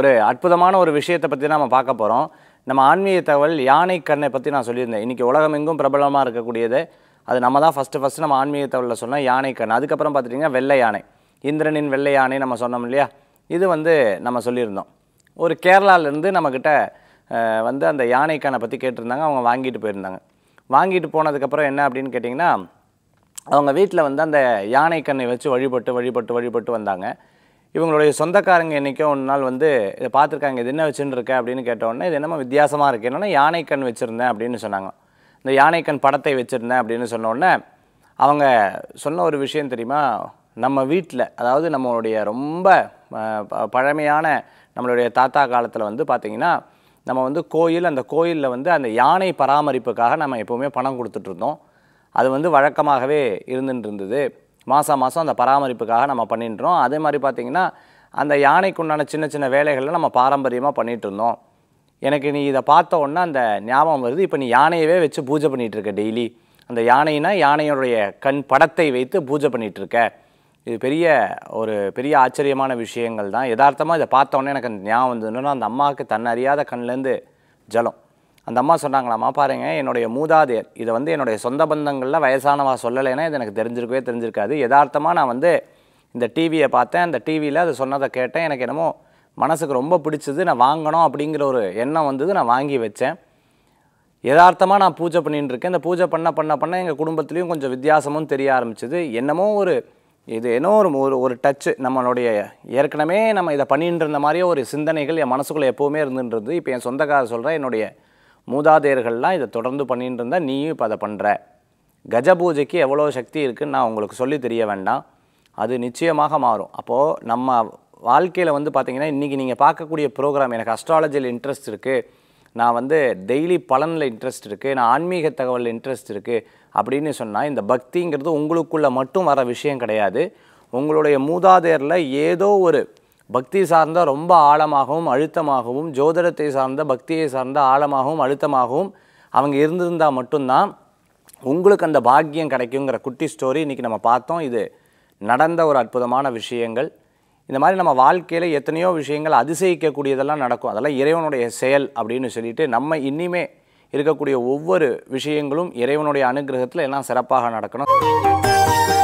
ஒரு அற்புதமான ஒரு விஷயத்தை பற்றி நம்ம பார்க்க போகிறோம் நம்ம ஆன்மீக தகவல் யானை கண்ணை பற்றி நான் சொல்லியிருந்தேன் இன்றைக்கி உலகமெங்கும் பிரபலமாக இருக்கக்கூடியது அது நம்ம தான் ஃபஸ்ட்டு ஃபஸ்ட்டு நம்ம ஆன்மீக தகவலில் சொன்னோம் யானை கண் அதுக்கப்புறம் பார்த்துட்டிங்கன்னா வெள்ளை யானை இந்திரனின் வெள்ளை யானை நம்ம சொன்னோம் இல்லையா இது வந்து நம்ம சொல்லியிருந்தோம் ஒரு கேரளாவிலேருந்து நம்மக்கிட்ட வந்து அந்த யானைக்கானை பற்றி கேட்டிருந்தாங்க அவங்க வாங்கிட்டு போயிருந்தாங்க வாங்கிட்டு போனதுக்கப்புறம் என்ன அப்படின்னு கேட்டிங்கன்னா அவங்க வீட்டில் வந்து அந்த யானை கண்ணை வச்சு வழிபட்டு வழிபட்டு வழிபட்டு வந்தாங்க இவங்களுடைய சொந்தக்காரங்க என்றைக்கோ ஒரு நாள் வந்து இதை பார்த்துருக்காங்க இது என்ன வச்சுருக்க அப்படின்னு கேட்டவுடனே இது என்னமோ வித்தியாசமாக இருக்குது என்னென்னா யானைக்கண் வச்சுருந்தேன் அப்படின்னு சொன்னாங்க இந்த யானைக்கண் படத்தை வச்சுருந்தேன் அப்படின்னு சொன்னோடனே அவங்க சொன்ன ஒரு விஷயம் தெரியுமா நம்ம வீட்டில் அதாவது நம்மளுடைய ரொம்ப பழமையான நம்மளுடைய தாத்தா காலத்தில் வந்து பார்த்திங்கன்னா நம்ம வந்து கோயில் அந்த கோயிலில் வந்து அந்த யானை பராமரிப்புக்காக நம்ம எப்போவுமே பணம் கொடுத்துட்ருந்தோம் அது வந்து வழக்கமாகவே இருந்துட்டு இருந்தது மாதம் மாதம் அந்த பராமரிப்புக்காக நம்ம பண்ணிட்டுறோம் அதே மாதிரி பார்த்திங்கன்னா அந்த யானைக்குண்டான சின்ன சின்ன வேலைகளை நம்ம பாரம்பரியமாக பண்ணிகிட்டு இருந்தோம் எனக்கு நீ இதை பார்த்த உடனே அந்த ஞாபகம் வருது இப்போ நீ யானையவே வச்சு பூஜை பண்ணிகிட்ருக்க டெய்லி அந்த யானைனா யானையுடைய கண் படத்தை வைத்து பூஜை பண்ணிகிட்ருக்க இது பெரிய ஒரு பெரிய ஆச்சரியமான விஷயங்கள் தான் யதார்த்தமாக இதை பார்த்தோன்னே எனக்கு அந்த ஞாபகம் வந்ததுன்னா அந்த அம்மாவுக்கு தன்னறியாத கண்லேருந்து ஜலம் அந்த அம்மா சொன்னாங்களாம்மா பாருங்கள் என்னுடைய மூதாதையர் இதை வந்து என்னுடைய சொந்த பந்தங்களில் வயசானவா சொல்லலைன்னா இது எனக்கு தெரிஞ்சிருக்கவே தெரிஞ்சிருக்காது யதார்த்தமாக நான் வந்து இந்த டிவியை பார்த்தேன் அந்த டிவியில் அது சொன்னதை கேட்டேன் எனக்கு என்னமோ மனசுக்கு ரொம்ப பிடிச்சது நான் வாங்கணும் அப்படிங்கிற ஒரு எண்ணம் வந்தது நான் வாங்கி வச்சேன் யதார்த்தமாக நான் பூஜை பண்ணிகிட்டு இருக்கேன் இந்த பூஜை பண்ண பண்ண பண்ண எங்கள் குடும்பத்துலேயும் கொஞ்சம் வித்தியாசமும் தெரிய ஆரம்பிச்சிது என்னமோ ஒரு இது என்னோ ஒரு ஒரு ஒரு டச்சு நம்மளுடைய ஏற்கனவே நம்ம இதை பண்ணிட்டு இருந்த மாதிரியே ஒரு சிந்தனைகள் என் மனசுக்குள்ளே எப்போவுமே இருந்துன்றது இப்போ என் சொந்தக்காரர் சொல்கிறேன் என்னுடைய மூதாதையர்கள்லாம் இதை தொடர்ந்து பண்ணிட்டு இருந்தால் நீயும் இப்போ அதை பண்ணுற கஜ பூஜைக்கு எவ்வளோ சக்தி இருக்குதுன்னு நான் உங்களுக்கு சொல்லி தெரிய வேண்டாம் அது நிச்சயமாக மாறும் அப்போது நம்ம வாழ்க்கையில் வந்து பார்த்திங்கன்னா இன்றைக்கி நீங்கள் பார்க்கக்கூடிய ப்ரோக்ராம் எனக்கு அஸ்ட்ராலஜியில் இன்ட்ரெஸ்ட் இருக்குது நான் வந்து டெய்லி பலனில் இன்ட்ரெஸ்ட் இருக்குது நான் ஆன்மீக தகவலில் இன்ட்ரெஸ்ட் இருக்குது அப்படின்னு சொன்னால் இந்த பக்திங்கிறது உங்களுக்குள்ளே மட்டும் வர விஷயம் கிடையாது உங்களுடைய மூதாதையரில் ஏதோ ஒரு பக்தி சார்ந்த ரொம்ப ஆழமாகவும் அழுத்தமாகவும் ஜோதிடத்தை சார்ந்த பக்தியை சார்ந்த ஆழமாகவும் அழுத்தமாகவும் அவங்க இருந்திருந்தால் மட்டும்தான் உங்களுக்கு அந்த பாக்கியம் கிடைக்குங்கிற குட்டி ஸ்டோரி இன்றைக்கி நம்ம பார்த்தோம் இது நடந்த ஒரு அற்புதமான விஷயங்கள் இந்த மாதிரி நம்ம வாழ்க்கையில் எத்தனையோ விஷயங்கள் அதிசயிக்கக்கூடியதெல்லாம் நடக்கும் அதெல்லாம் இறைவனுடைய செயல் அப்படின்னு சொல்லிட்டு நம்ம இனிமே இருக்கக்கூடிய ஒவ்வொரு விஷயங்களும் இறைவனுடைய அனுகிரகத்தில் எல்லாம் சிறப்பாக நடக்கணும்